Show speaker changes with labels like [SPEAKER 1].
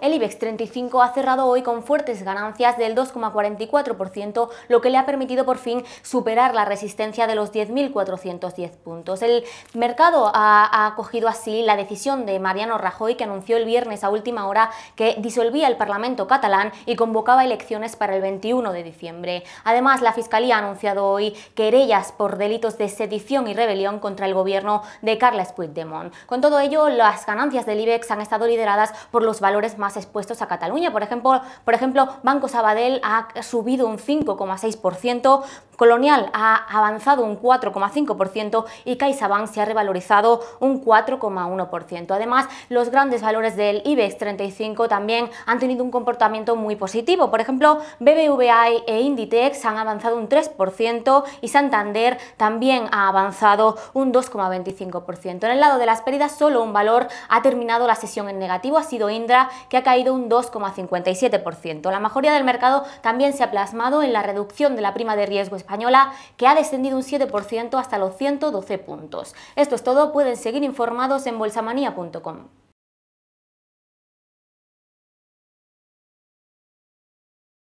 [SPEAKER 1] el IBEX 35 ha cerrado hoy con fuertes ganancias del 2,44%, lo que le ha permitido por fin superar la resistencia de los 10.410 puntos. El mercado ha, acogido así la decisión de Mariano Rajoy, que anunció el viernes a última hora que disolvía el Parlamento catalán y convocaba elecciones para el 21 de diciembre. Además, la Fiscalía ha anunciado hoy querellas por delitos de sedición y rebelión contra el gobierno de Carles Puigdemont. Con todo ello, las ganancias del IBEX han estado lideradas por los valores más expuestos a Cataluña. Por ejemplo, por ejemplo Banco Sabadell ha subido un 5,6%, Colonial ha avanzado un 4,5% y CaixaBank se ha revalorizado un 4,1%. Además, los grandes valores del IBEX 35 también han tenido un comportamiento muy positivo. Por ejemplo, BBVA e Inditex han avanzado un 3% y Santander también ha avanzado un 2,25%. En el lado de las pérdidas, solo un valor ha terminado la sesión en negativo, ha sido Indra, que ha caído un 2,57%. La mayoría del mercado también se ha plasmado en la reducción de la prima de riesgo que ha descendido un 7% hasta los 112 puntos. Esto es todo, pueden seguir informados en bolsamanía.com.